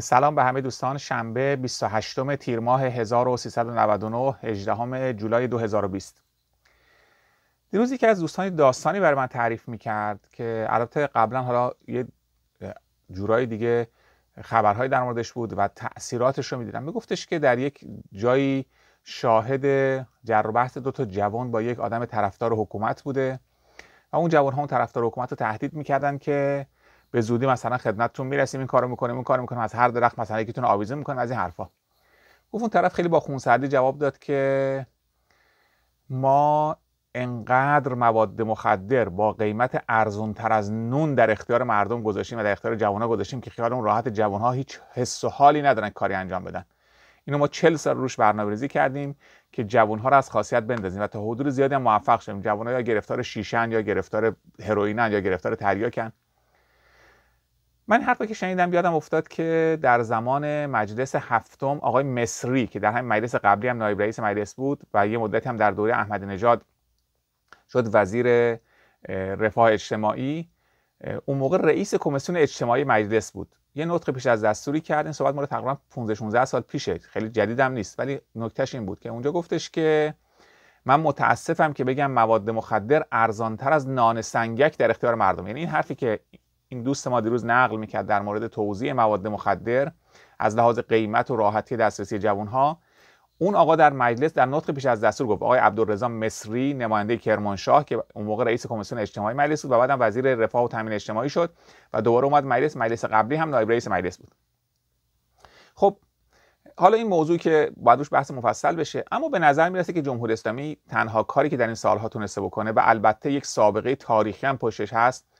سلام به همه دوستان شنبه 28 تیر ماه 1399 18 جولای 2020 دیروز که از دوستانی داستانی برای من تعریف میکرد که البته قبلا حالا یه جورای دیگه خبرهایی در موردش بود و تأثیراتش رو میدیدم میگفتش که در یک جایی شاهد جر و بحث دو تا جوان با یک آدم طرفدار حکومت بوده و اون جوان ها اون طرفدار حکومت رو تهدید میکردن که به زودی مثلا خدمتتون میرسیم این کارو میکنیم این کارو میکنیم از هر درخت مثلا یکیتون آویزه میکنیم از این حرفا گفت اون طرف خیلی با خون خونسردی جواب داد که ما انقدر مواد مخدر با قیمت ارزون تر از نون در اختیار مردم گذاشتیم و در اختیار ها گذاشتیم که خیال اون راحت ها هیچ حس و حالی ندارن کاری انجام بدن اینو ما 40 سال روش برنامه‌ریزی کردیم که ها رو از خاصیت بندازیم و تا حدود زیادی هم موفق شدیم ها یا گرفتار شیشن یا گرفتار هروئینن یا گرفتار تریاکن من حرفا که شنیدم بیادم افتاد که در زمان مجلس هفتم آقای مصری که در همین مجلس قبلی هم نایب رئیس مجلس بود و یه مدت هم در دوره احمد نژاد شد وزیر رفاه اجتماعی اون موقع رئیس کمیسیون اجتماعی مجلس بود یه نطق پیش از دستوری کرد این صحبت مورد تقریبا 15 16 سال پیشه خیلی جدیدم نیست ولی نکتهش این بود که اونجا گفتش که من متاسفم که بگم مواد مخدر ارزانتر از نان سنگک در اختیار مردم یعنی این حرفی که این دوست ما دیروز نقل میکرد در مورد توضیح مواد مخدر از لحاظ قیمت و راحتی دسترسی جوانها اون آقا در مجلس در نطق پیش از دستور گفت آقای عبدالرضا مصری نماینده کرمانشاه که اون موقع رئیس کمیسیون اجتماعی مجلس بود و بعدم وزیر رفاه و تامین اجتماعی شد و دوباره اومد مجلس مجلس قبلی هم نایب رئیس مجلس بود خب حالا این موضوع که باید بحث مفصل بشه اما به نظر میرسه که جمهوری اسلامی تنها کاری که در این سالها تونسته بکنه و البته یک سابقه تاریخی هم پشتش هست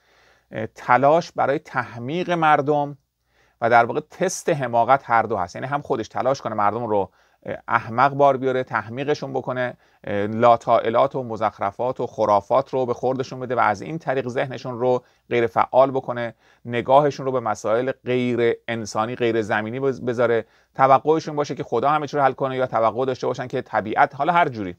تلاش برای تحمیق مردم و در واقع تست حماقت هر دو هست یعنی هم خودش تلاش کنه مردم رو احمق بار بیاره تحمیقشون بکنه لاتائلات و مزخرفات و خرافات رو به خوردشون بده و از این طریق ذهنشون رو غیر فعال بکنه نگاهشون رو به مسائل غیر انسانی غیر زمینی بذاره توقعشون باشه که خدا همه چی رو حل کنه یا توقع داشته باشن که طبیعت حالا هر جوری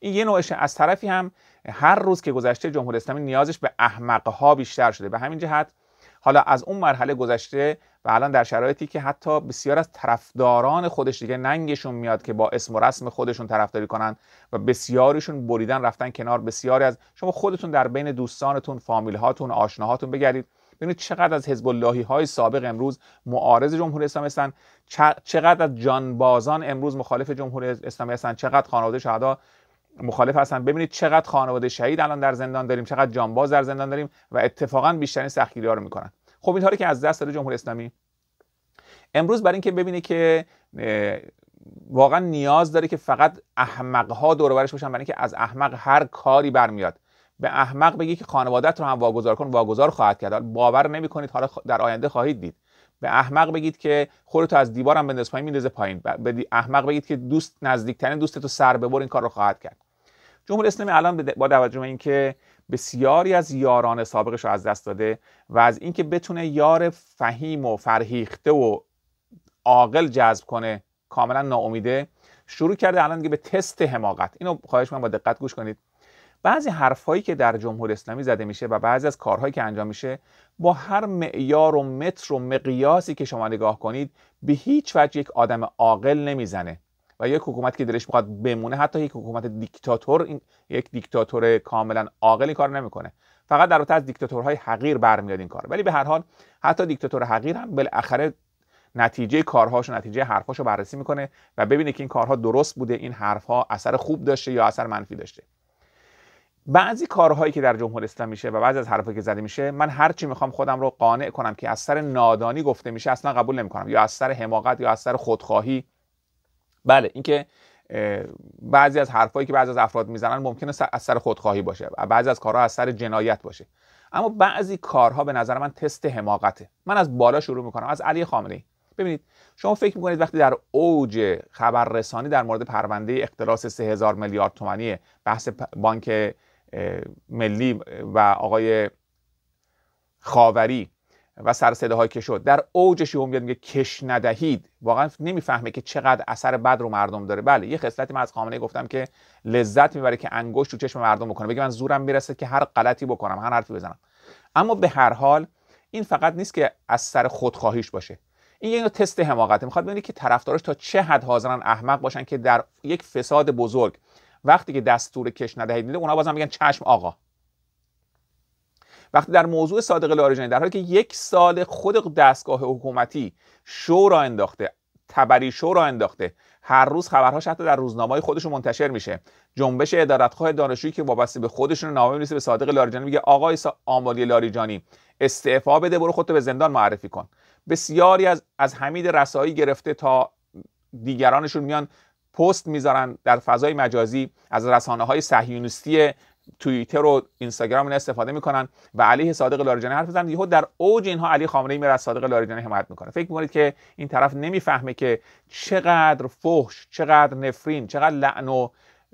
این یه نوعشه از طرفی هم هر روز که گذشته جمهوری اسلامی نیازش به احمقها بیشتر شده به همین جهت حالا از اون مرحله گذشته و الان در شرایطی که حتی بسیار از طرفداران خودش دیگه ننگشون میاد که با اسم و رسم خودشون طرفداری کنن و بسیاریشون بریدن رفتن کنار بسیاری از شما خودتون در بین دوستانتون فامیل هاتون آشناهاتون بگردید ببینید چقدر از حزب اللهی های سابق امروز معارض جمهوری اسلامی هستن چقدر از جانبازان امروز مخالف جمهوری اسلامی هستن چقدر خانواده شهدا مخالف هستن ببینید چقدر خانواده شهید الان در زندان داریم چقدر جانباز در زندان داریم و اتفاقا بیشترین سختگیری ها رو میکنن خب اینها رو که از دست داده جمهوری اسلامی امروز برای اینکه ببینه که واقعا نیاز داره که فقط احمق ها دور برش باشن برای اینکه از احمق هر کاری برمیاد به احمق بگی که خانوادت رو هم واگذار کن واگذار خواهد کرد باور نمیکنید حالا در آینده خواهید دید به احمق بگید که خودتو از دیوارم بنداز پایین میندازه پایین به احمق بگید که دوست نزدیکترین دوستتو سر ببر این کار رو خواهد کرد جمهوری اسلامی الان با توجه به اینکه بسیاری از یاران سابقش رو از دست داده و از اینکه بتونه یار فهیم و فرهیخته و عاقل جذب کنه کاملا ناامیده شروع کرده الان دیگه به تست حماقت اینو خواهش من با دقت گوش کنید بعضی حرفهایی که در جمهور اسلامی زده میشه و بعضی از کارهایی که انجام میشه با هر معیار و متر و مقیاسی که شما نگاه کنید به هیچ وجه یک آدم عاقل نمیزنه و یک حکومت که دلش میخواد بمونه حتی یک حکومت دیکتاتور این یک دیکتاتور کاملا عاقل کار نمیکنه فقط در از دیکتاتورهای حقیر برمیاد این کار ولی به هر حال حتی دیکتاتور حقیر هم بالاخره نتیجه کارهاش و نتیجه حرفاشو بررسی میکنه و ببینه که این کارها درست بوده این حرفها اثر خوب داشته یا اثر منفی داشته بعضی کارهایی که در جمهوری اسلامی میشه و بعضی از حرفایی که زده میشه من چی میخوام خودم رو قانع کنم که اثر نادانی گفته میشه اصلا قبول نمیکنم یا اثر حماقت یا اثر خودخواهی بله اینکه بعضی از حرفایی که بعضی از افراد میزنن ممکنه از سر خودخواهی باشه و بعضی از کارها از سر جنایت باشه اما بعضی کارها به نظر من تست حماقته من از بالا شروع میکنم از علی خامنه ای ببینید شما فکر میکنید وقتی در اوج خبررسانی در مورد پرونده اختلاس 3000 میلیارد تومانی بحث بانک ملی و آقای خاوری و سر صداهایی که شد در اوجش هم میاد میگه کش ندهید واقعا نمیفهمه که چقدر اثر بد رو مردم داره بله یه خصلتی من از خامنه گفتم که لذت میبره که انگشت رو چشم مردم بکنه بگه من زورم میرسه که هر غلطی بکنم هر حرفی بزنم اما به هر حال این فقط نیست که از سر خودخواهیش باشه این یه تست حماقته میخواد ببینید که طرفداراش تا چه حد حاضرن احمق باشن که در یک فساد بزرگ وقتی که دستور کش ندهید اونها بازم میگن چشم آقا وقتی در موضوع صادق لاریجانی در حالی که یک سال خود دستگاه حکومتی شو را انداخته تبری شو را انداخته هر روز خبرهاش حتی در روزنامه خودش خودشون منتشر میشه جنبش ادارتخواه دانشجویی که وابسته به خودشون نامه می‌نویسه به صادق لاریجانی میگه آقای آمالی لاریجانی استعفا بده برو خودتو به زندان معرفی کن بسیاری از از حمید رسایی گرفته تا دیگرانشون میان پست میذارن در فضای مجازی از رسانه های صهیونیستی توییتر و اینستاگرام رو استفاده میکنن و علیه صادق لاریجانی حرف بزنن یهو در اوج اینها علی خامنه ای میره از صادق لاریجانی حمایت میکنه فکر میکنید که این طرف نمیفهمه که چقدر فحش چقدر نفرین چقدر لعن و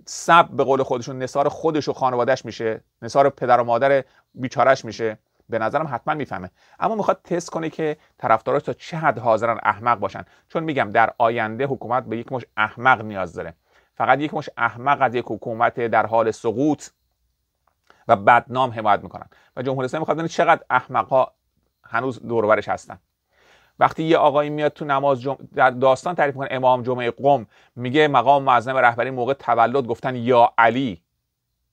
سب به قول خودشون نصار خودش و خانوادهش میشه نصار پدر و مادر بیچارش میشه به نظرم حتما میفهمه اما میخواد تست کنه که طرفداراش تا چه حد حاضرن احمق باشن چون میگم در آینده حکومت به یک احمق نیاز داره فقط یک احمق از یک حکومت در حال سقوط و بدنام حمایت میکنن و جمهوری اسلامی میخواد چقدر ها هنوز دورورش هستن وقتی یه آقایی میاد تو نماز جم... داستان تعریف میکنه امام جمعه قم میگه مقام معظم رهبری موقع تولد گفتن یا علی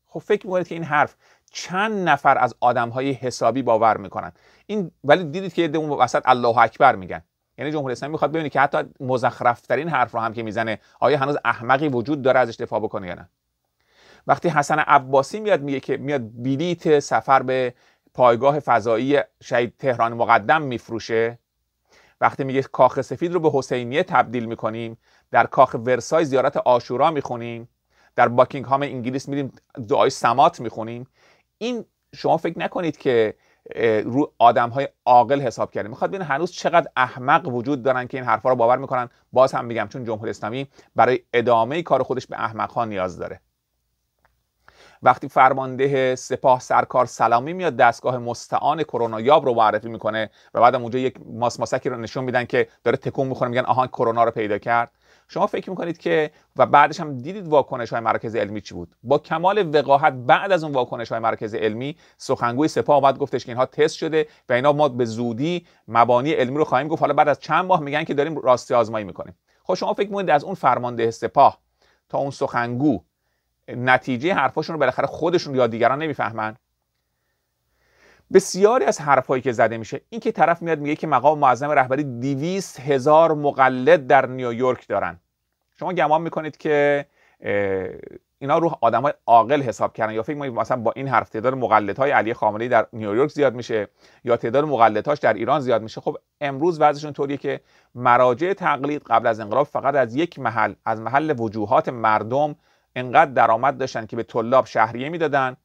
خب فکر میکنید که این حرف چند نفر از آدم های حسابی باور میکنن این ولی دیدید که اون وسط الله اکبر میگن یعنی جمهوری اسلامی میخواد ببینید که حتی مزخرف ترین حرف رو هم که میزنه آیا هنوز احمقی وجود داره ازش دفاع بکنه یا نه وقتی حسن عباسی میاد میگه که میاد بلیت سفر به پایگاه فضایی شهید تهران مقدم میفروشه وقتی میگه کاخ سفید رو به حسینیه تبدیل میکنیم در کاخ ورسای زیارت آشورا میخونیم در هام انگلیس میریم دعای سمات میخونیم این شما فکر نکنید که رو آدم های عاقل حساب کرده میخواد ببین هنوز چقدر احمق وجود دارن که این حرفها رو باور میکنن باز هم میگم چون جمهوری اسلامی برای ادامه کار خودش به احمق ها نیاز داره وقتی فرمانده سپاه سرکار سلامی میاد دستگاه مستعان کرونا یاب رو معرفی میکنه و بعدم اونجا یک ماس ماسکی رو نشون میدن که داره تکون میخوره میگن آهان کرونا رو پیدا کرد شما فکر میکنید که و بعدش هم دیدید واکنش های مرکز علمی چی بود با کمال وقاحت بعد از اون واکنش های مرکز علمی سخنگوی سپاه آمد گفتش که اینها تست شده و اینا ما به زودی مبانی علمی رو خواهیم گفت حالا بعد از چند ماه میگن که داریم راستی آزمایی میکنیم خب شما فکر میکنید از اون فرمانده سپاه تا اون سخنگو نتیجه حرفاشون رو بالاخره خودشون یا دیگران نمیفهمن بسیاری از حرفهایی که زده میشه این که طرف میاد میگه که مقام معظم رهبری دیویست هزار مقلد در نیویورک دارن شما گمان میکنید که اینا رو های عاقل حساب کردن یا فکر می‌کنید مثلا با این حرف تعداد مقلدهای علی خامنه‌ای در نیویورک زیاد میشه یا تعداد مقلدهاش در ایران زیاد میشه خب امروز وضعشون طوریه که مراجع تقلید قبل از انقلاب فقط از یک محل از محل وجوهات مردم انقدر درآمد داشتن که به طلاب شهریه میدادن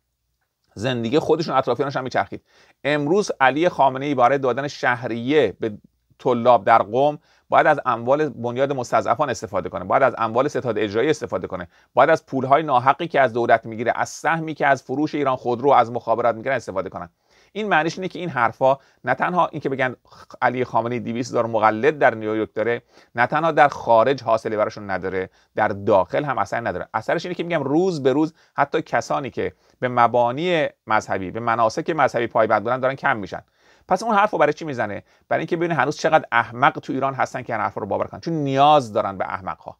زندگی خودشون اطرافیانش هم میچرخید امروز علی خامنه ای برای دادن شهریه به طلاب در قوم باید از اموال بنیاد مستضعفان استفاده کنه باید از اموال ستاد اجرایی استفاده کنه باید از پولهای ناحقی که از دولت میگیره از سهمی که از فروش ایران خودرو از مخابرات میگیره استفاده کنه. این معنیش اینه که این حرفا نه تنها اینکه بگن علی خامنه‌ای 200 هزار مقلد در نیویورک داره نه تنها در خارج حاصلی براشون نداره در داخل هم اثر نداره اثرش اینه که میگم روز به روز حتی کسانی که به مبانی مذهبی به مناسک مذهبی پایبند بودن دارن کم میشن پس اون حرف رو برای چی میزنه برای اینکه ببینه هنوز چقدر احمق تو ایران هستن که این حرف رو باور کنن چون نیاز دارن به احمق ها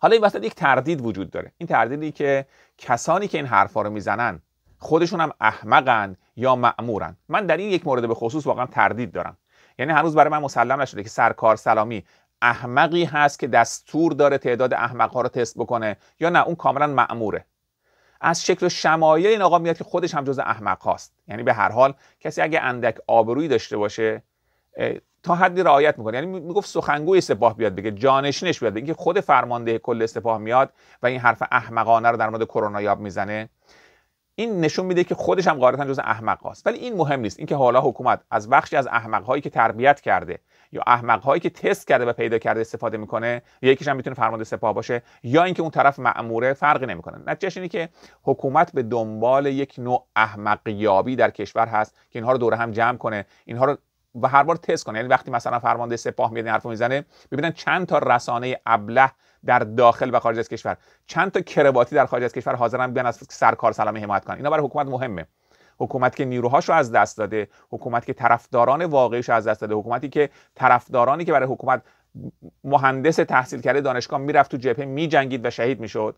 حالا این وسط یک تردید وجود داره این تردیدی که کسانی که این حرفا رو میزنن خودشون هم احمقن یا معمورن من در این یک مورد به خصوص واقعا تردید دارم یعنی هنوز برای من مسلم نشده که سرکار سلامی احمقی هست که دستور داره تعداد احمقها رو تست بکنه یا نه اون کاملا معموره از شکل شمایل این آقا میاد که خودش هم جز احمق هاست یعنی به هر حال کسی اگه اندک آبرویی داشته باشه تا حدی رعایت میکنه یعنی میگفت سخنگوی سپاه بیاد بگه جانشینش بیاد بگه خود فرمانده کل سپاه میاد و این حرف احمقانه رو در مورد کرونا یاب میزنه این نشون میده که خودش هم غالبا جز احمق هاست ولی این مهم نیست اینکه حالا حکومت از بخشی از احمق هایی که تربیت کرده یا احمق هایی که تست کرده و پیدا کرده استفاده میکنه یکیش هم میتونه فرمانده سپاه باشه یا اینکه اون طرف معموره فرقی نمیکنه نتیجه اینه که حکومت به دنبال یک نوع احمقیابی در کشور هست که اینها رو دور هم جمع کنه اینها رو و هر بار تست کنه یعنی وقتی مثلا فرمانده سپاه میاد حرفو میزنه ببینن چند تا رسانه ابله در داخل و خارج از کشور چند تا کرباتی در خارج از کشور حاضرن بیان از سرکار سلامی حمایت کنن اینا برای حکومت مهمه حکومت که نیروهاش رو از دست داده حکومت که طرفداران واقعیش رو از دست داده حکومتی که طرفدارانی که برای حکومت مهندس تحصیل کرده دانشگاه میرفت تو جبهه میجنگید و شهید میشد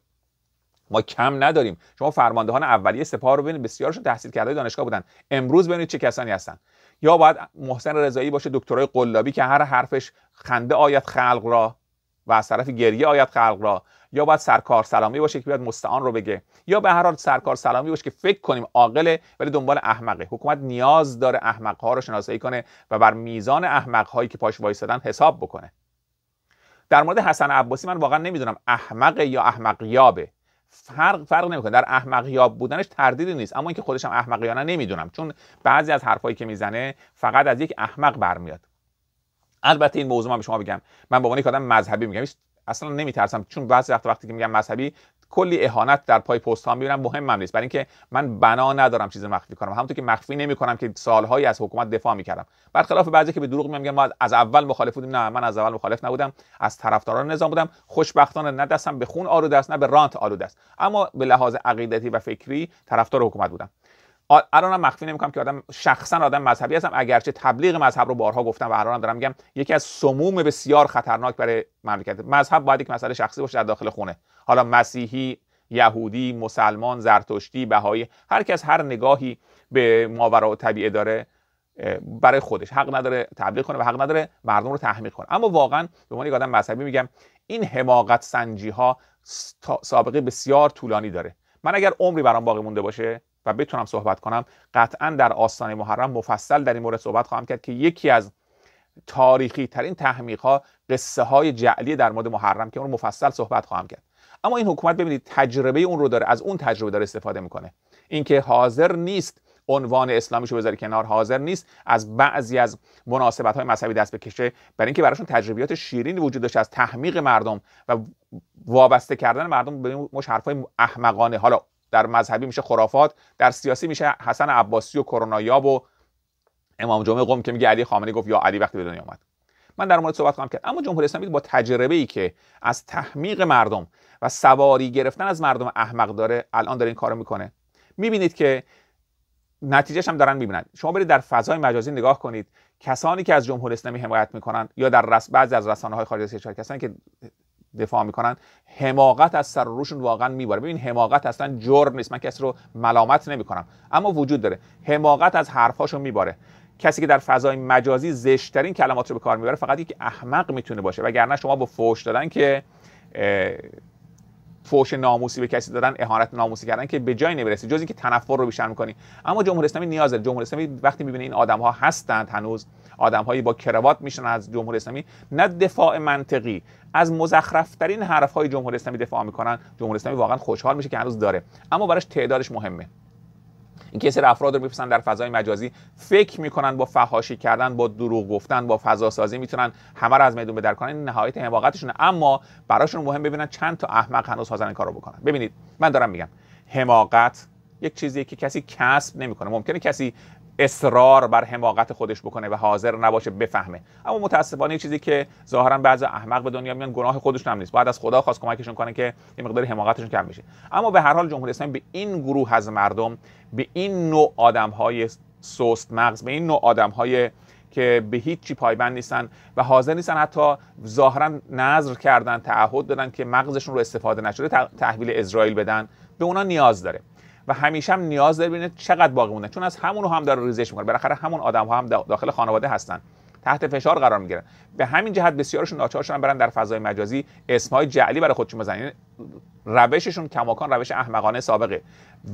ما کم نداریم شما فرماندهان اولیه سپاه رو ببینید بسیارشون تحصیل کرده دانشگاه بودن امروز ببینید چه کسانی هستن یا باید محسن رضایی باشه دکترای قلابی که هر حرفش خنده آید خلق را و از طرف گریه آید خلق را یا باید سرکار سلامی باشه که بیاد مستعان رو بگه یا به هر حال سرکار سلامی باشه که فکر کنیم عاقله ولی دنبال احمقه حکومت نیاز داره احمق ها رو شناسایی کنه و بر میزان احمق هایی که پاش وایسادن حساب بکنه در مورد حسن عباسی من واقعا نمیدونم احمق یا احمقیابه فرق فرق نمیکنه در احمقیاب بودنش تردیدی نیست اما اینکه خودشم احمقیانه نمیدونم چون بعضی از حرفایی که میزنه فقط از یک احمق برمیاد البته این موضوع من به شما بگم من به عنوان یک آدم مذهبی میگم اصلا نمیترسم چون بعضی وقت وقتی که میگم مذهبی کلی اهانت در پای پست ها میبینم مهمم نیست برای اینکه من بنا ندارم چیز مخفی کنم همونطور که مخفی نمی کنم که سالهایی از حکومت دفاع میکردم برخلاف بعضی که به دروغ میگم ما از اول مخالف بودیم نه من از اول مخالف نبودم از طرفداران نظام بودم خوشبختانه نه دستم به خون آلوده است نه به رانت آلوده است اما به لحاظ عقیدتی و فکری طرفدار حکومت بودم الانم مخفی نمیکنم که آدم شخصا آدم مذهبی هستم اگرچه تبلیغ مذهب رو بارها گفتم و الان دارم میگم یکی از سموم بسیار خطرناک برای مملکت مذهب باید یک مسئله شخصی باشه در داخل خونه حالا مسیحی یهودی مسلمان زرتشتی بهایی هر کس هر نگاهی به ماورا و طبیعه داره برای خودش حق نداره تبلیغ کنه و حق نداره مردم رو تحمیق کنه اما واقعا به عنوان آدم مذهبی میگم این حماقت سنجی ها سابقه بسیار طولانی داره من اگر عمری برام باقی مونده باشه و بتونم صحبت کنم قطعا در آستانه محرم مفصل در این مورد صحبت خواهم کرد که یکی از تاریخی ترین تحمیق ها قصه های جعلی در مورد محرم که اون مفصل صحبت خواهم کرد اما این حکومت ببینید تجربه اون رو داره از اون تجربه داره استفاده میکنه اینکه حاضر نیست عنوان اسلامی رو بذاری کنار حاضر نیست از بعضی از مناسبت های مذهبی دست بکشه برای اینکه براشون تجربیات شیرینی وجود داشته از تحمیق مردم و وابسته کردن مردم به مش حرفای احمقانه حالا در مذهبی میشه خرافات در سیاسی میشه حسن عباسی و کرونایاب و امام جمعه قم که میگه علی خامنی گفت یا علی وقتی به دنیا آمد من در مورد صحبت خواهم کرد اما جمهوری اسلامی با تجربه ای که از تحمیق مردم و سواری گرفتن از مردم احمق داره الان داره این کارو میکنه میبینید که نتیجهش هم دارن میبینن شما برید در فضای مجازی نگاه کنید کسانی که از جمهوری اسلامی حمایت میکنن یا در رس بعضی از رسانه های خارجی کسانی که دفاع میکنن حماقت از سر روشون واقعا میباره ببین حماقت اصلا جرم نیست من کسی رو ملامت نمیکنم اما وجود داره حماقت از حرفاشون میباره کسی که در فضای مجازی زشتترین کلمات رو به کار میبره فقط یک احمق میتونه باشه وگرنه شما با فوش دادن که فوش ناموسی به کسی دادن اهانت ناموسی کردن که به جای نمیرسی جز اینکه تنفر رو بیشتر میکنی اما جمهوری اسلامی نیاز داره جمهوری اسلامی وقتی میبینه این آدم ها هستند هنوز هایی با کروات میشن از جمهوری اسلامی نه دفاع منطقی از مزخرفترین حرفهای جمهوری اسلامی دفاع میکنن جمهوری اسلامی واقعا خوشحال میشه که هنوز داره اما براش تعدادش مهمه این سری افراد رو میپسن در فضای مجازی فکر میکنن با فحاشی کردن با دروغ گفتن با فضا سازی میتونن همه رو از میدون بدر کنن نهایت حماقتشونه اما براشون مهم ببینن چند تا احمق هنوز حاضرن کارو بکنن ببینید من دارم میگم حماقت یک چیزی که کسی کسب نمیکنه ممکنه کسی اصرار بر حماقت خودش بکنه و حاضر نباشه بفهمه اما متاسفانه چیزی که ظاهرا بعض احمق به دنیا میان گناه خودش هم نیست بعد از خدا خواست کمکشون کنه که این مقدار حماقتشون کم بشه اما به هر حال جمهوری اسلامی به این گروه از مردم به این نوع های سست مغز به این نوع های که به چی پایبند نیستن و حاضر نیستن حتی ظاهرا نظر کردن تعهد دادن که مغزشون رو استفاده نشده تحویل اسرائیل بدن به اونا نیاز داره و همیشه هم نیاز داره ببینه چقدر باقی مونده چون از همون هم داره ریزش میکنه بالاخره همون آدم ها هم داخل خانواده هستن تحت فشار قرار میگیرن به همین جهت بسیارشون ناچار شدن برن در فضای مجازی اسمهای جعلی برای خودشون بزنن روششون کماکان روش احمقانه سابقه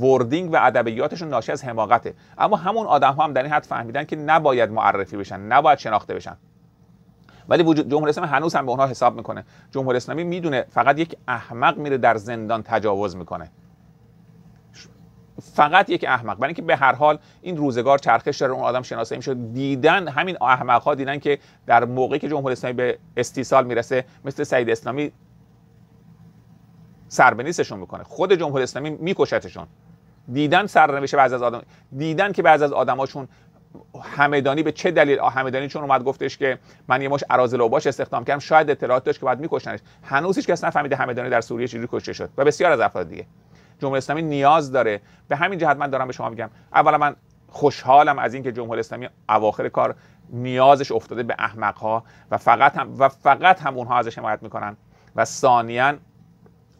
وردینگ و ادبیاتشون ناشی از حماقته اما همون آدم ها هم در این حد فهمیدن که نباید معرفی بشن نباید شناخته بشن ولی وجود جمهوری اسلامی هنوز هم به اونها حساب میکنه جمهوری اسلامی میدونه فقط یک احمق میره در زندان تجاوز میکنه فقط یک احمق برای اینکه به هر حال این روزگار چرخش داره اون آدم شناسایی میشد دیدن همین احمق ها دیدن که در موقعی که جمهوری اسلامی به استیصال میرسه مثل سعید اسلامی سربنیستشون میکنه خود جمهوری اسلامی میکشتشون دیدن سرنوشت بعض از آدم دیدن که بعض از آدماشون همدانی به چه دلیل همدانی چون اومد گفتش که من یه مش و باش استخدام کردم شاید اطلاعات داشت که بعد میکشنش هنوز هیچ کس نفهمیده همدانی در سوریه چجوری کشته شد و بسیار از افراد دیگه جمهوری اسلامی نیاز داره به همین جهت من دارم به شما میگم اولا من خوشحالم از اینکه جمهوری اسلامی اواخر کار نیازش افتاده به احمق ها و فقط هم و فقط هم اونها ازش حمایت میکنن و ثانیا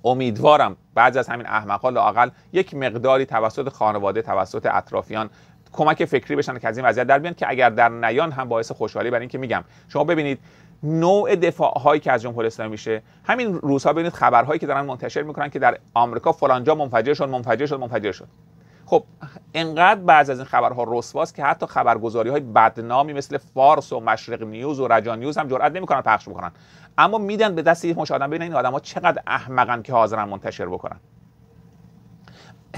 امیدوارم بعضی از همین احمق ها لاقل یک مقداری توسط خانواده توسط اطرافیان کمک فکری بشن که از این وضعیت در بیان که اگر در نیان هم باعث خوشحالی برای اینکه میگم شما ببینید نوع دفاع هایی که از جمهوری اسلامی میشه همین روزها ببینید خبرهایی که دارن منتشر میکنن که در آمریکا فلانجا منفجر شد منفجر شد منفجر شد خب انقدر بعض از این خبرها رسواست که حتی خبرگزاری های بدنامی مثل فارس و مشرق نیوز و رجا نیوز هم جرئت نمیکنن پخش بکنن اما میدن به دست یه مش آدم ببینن این آدما چقدر احمقن که حاضرن منتشر بکنن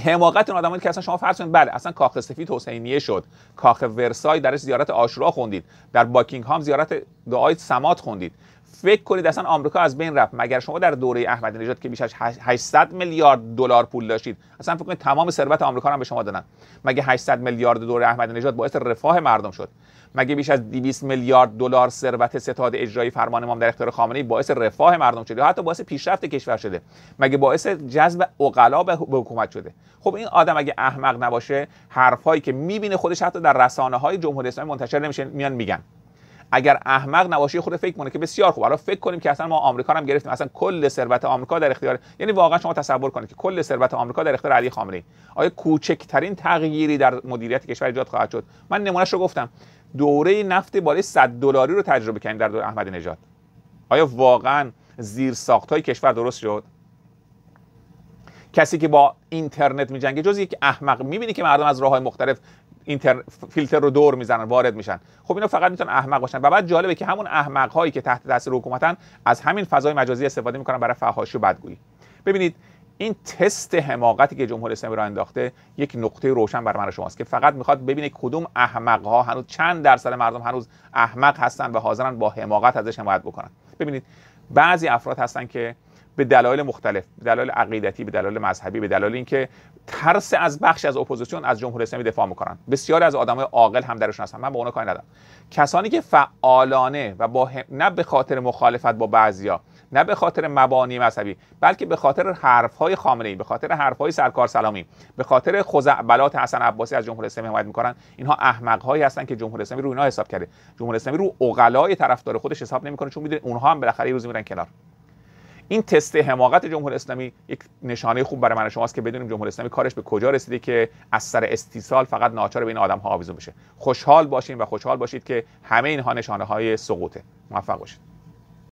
حماقت اون آدمایی که اصلا شما فرض کنید بله اصلا کاخ سفید حسینیه شد کاخ ورسای درش زیارت آشورا خوندید در باکینگهام زیارت دعای سمات خوندید فکر کنید اصلا آمریکا از بین رفت مگر شما در دوره احمدی نژاد که بیش از 800 میلیارد دلار پول داشتید اصلا فکر کنید تمام ثروت آمریکا رو هم به شما دادن مگه 800 میلیارد دوره احمدی نژاد باعث رفاه مردم شد مگه بیش از 200 میلیارد دلار ثروت ستاد اجرایی فرمان امام در اختیار خامنه باعث رفاه مردم شده یا حتی باعث پیشرفت کشور شده مگه باعث جذب اوقلا به حکومت شده خب این آدم اگه احمق نباشه حرفهایی که میبینه خودش حتی در رسانه های جمهوری اسلامی منتشر نمیشه میان میگن اگر احمق نباشی خود فکر کنه که بسیار خوب حالا فکر کنیم که اصلا ما آمریکا هم گرفتیم اصلا کل ثروت آمریکا در اختیار یعنی واقعا شما تصور کنید که کل ثروت آمریکا در اختیار علی خامنه‌ای آیا کوچکترین تغییری در مدیریت کشور ایجاد خواهد شد من نمونهش رو گفتم دوره نفت بالای 100 دلاری رو تجربه کردیم در دوره احمد نژاد آیا واقعا زیر ساختهای کشور درست شد کسی که با اینترنت میجنگه جز یک احمق میبینی که مردم از راه های مختلف این فیلتر رو دور میزنن وارد میشن خب اینا فقط میتونن احمق باشن و بعد جالبه که همون احمق هایی که تحت تاثیر حکومتن از همین فضای مجازی استفاده میکنن برای فحاشی و بدگویی ببینید این تست حماقتی که جمهوری اسلامی را انداخته یک نقطه روشن بر من شماست که فقط میخواد ببینه کدوم احمق ها هنوز چند درصد مردم هنوز احمق هستن و حاضرن با حماقت ازش حمایت بکنن ببینید بعضی افراد هستن که به دلایل مختلف به دلایل عقیدتی به دلایل مذهبی به دلایل اینکه ترس از بخش از اپوزیسیون از جمهوری اسلامی دفاع میکنن بسیاری از آدمای عاقل هم درشون هستن من با اونا کاری ندارم کسانی که فعالانه و با هم... نه به خاطر مخالفت با بعضیا نه به خاطر مبانی مذهبی بلکه به خاطر حرفهای خامنه ای به خاطر حرفهای سرکار سلامی به خاطر خزعبلات حسن عباسی از جمهوری اسلامی حمایت میکنن اینها احمق هایی هستن که جمهوری اسلامی رو اینا حساب کرده جمهوری اسلامی رو عقلای طرفدار خودش حساب نمیکنه چون میدونه اونها هم بالاخره یه روزی میرن کنار این تست حماقت جمهوری اسلامی یک نشانه خوب برای من شماست که بدونیم جمهوری اسلامی کارش به کجا رسیده که از سر استیصال فقط ناچار به این آدم ها آویزون بشه خوشحال باشین و خوشحال باشید که همه اینها نشانه های سقوطه موفق باشید